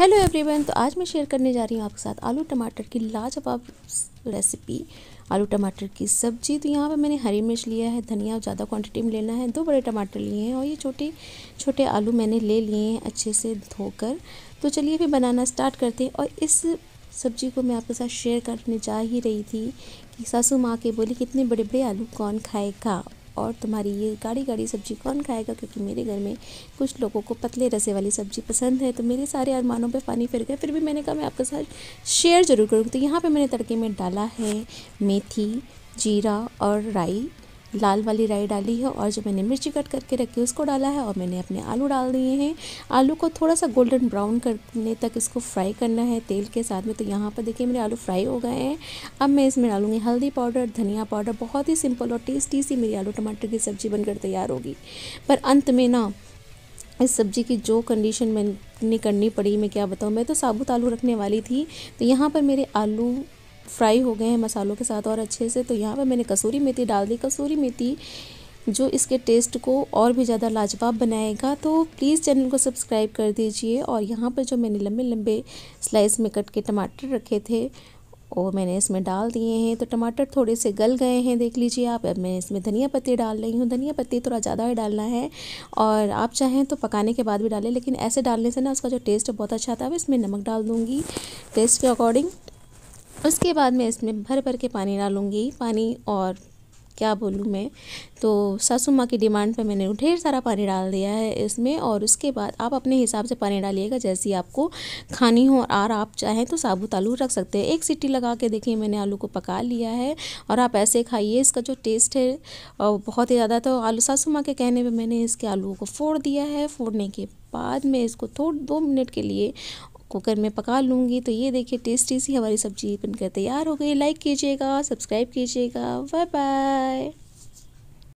hello everyone तो आज मैं शेयर करने जा रही हूँ आपके साथ आलू टमाटर की लाजवाब रेसिपी आलू टमाटर की सब्जी तो यहाँ पे मैंने हरी मिर्च लिया है धनिया ज़्यादा क्वांटिटी में लेना है दो बड़े टमाटर लिए हैं और ये छोटे छोटे आलू मैंने ले लिए हैं अच्छे से धोकर तो चलिए फिर बनाना स्टार्ट करते हैं और इस सब्जी को मैं आपके साथ शेयर करने जा ही रही थी कि सासू माँ के बोली कितने बड़े बड़े आलू कौन खाएगा और तुम्हारी ये गाढ़ी गाढ़ी सब्ज़ी कौन खाएगा क्योंकि मेरे घर में कुछ लोगों को पतले रसे वाली सब्ज़ी पसंद है तो मेरे सारे अरमानों पे पानी फिर गए फिर भी मैंने कहा मैं आपके साथ शेयर ज़रूर करूँगी तो यहाँ पे मैंने तड़के में डाला है मेथी जीरा और राई लाल वाली राई डाली है और जो मैंने मिर्ची कट करके रखी है उसको डाला है और मैंने अपने आलू डाल दिए हैं आलू को थोड़ा सा गोल्डन ब्राउन करने तक इसको फ्राई करना है तेल के साथ में तो यहाँ पर देखिए मेरे आलू फ्राई हो गए हैं अब मैं इसमें डालूंगी हल्दी पाउडर धनिया पाउडर बहुत ही सिंपल और टेस्टी सी मेरी आलू टमाटर की सब्ज़ी बनकर तैयार होगी पर अंत में ना इस सब्ज़ी की जो कंडीशन मैंने करनी पड़ी मैं क्या बताऊँ मैं तो साबुत आलू रखने वाली थी तो यहाँ पर मेरे आलू फ्राई हो गए हैं मसालों के साथ और अच्छे से तो यहाँ पर मैंने कसूरी मेथी डाल दी कसूरी मेथी जो इसके टेस्ट को और भी ज़्यादा लाजवाब बनाएगा तो प्लीज़ चैनल को सब्सक्राइब कर दीजिए और यहाँ पर जो मैंने लंबे लंबे स्लाइस में कट के टमाटर रखे थे और मैंने इसमें डाल दिए हैं तो टमाटर थोड़े से गल गए हैं देख लीजिए आप अब मैं इसमें धनिया पत्ती डाल रही हूँ धनिया पत्ती थोड़ा ज़्यादा ही डालना है और आप चाहें तो पकाने के बाद भी डालें लेकिन ऐसे डालने से ना उसका जो टेस्ट बहुत अच्छा आता है इसमें नमक डाल दूँगी टेस्ट के अकॉर्डिंग उसके बाद मैं इसमें भर भर के पानी डालूँगी पानी और क्या बोलूँ मैं तो सासू माँ की डिमांड पे मैंने ढेर सारा पानी डाल दिया है इसमें और उसके बाद आप अपने हिसाब से पानी डालिएगा जैसी आपको खानी हो और आप चाहें तो साबुत आलू रख सकते हैं एक सीटी लगा के देखिए मैंने आलू को पका लिया है और आप ऐसे खाइए इसका जो टेस्ट है बहुत ही ज़्यादा तो आलू सासू माँ के कहने पर मैंने इसके आलू को फोड़ दिया है फोड़ने के बाद में इसको थोड़ा दो मिनट के लिए कुकर में पका लूँगी तो ये देखिए टेस्टी सी हमारी सब्जी बनकर तैयार हो गई लाइक कीजिएगा सब्सक्राइब कीजिएगा बाय बाय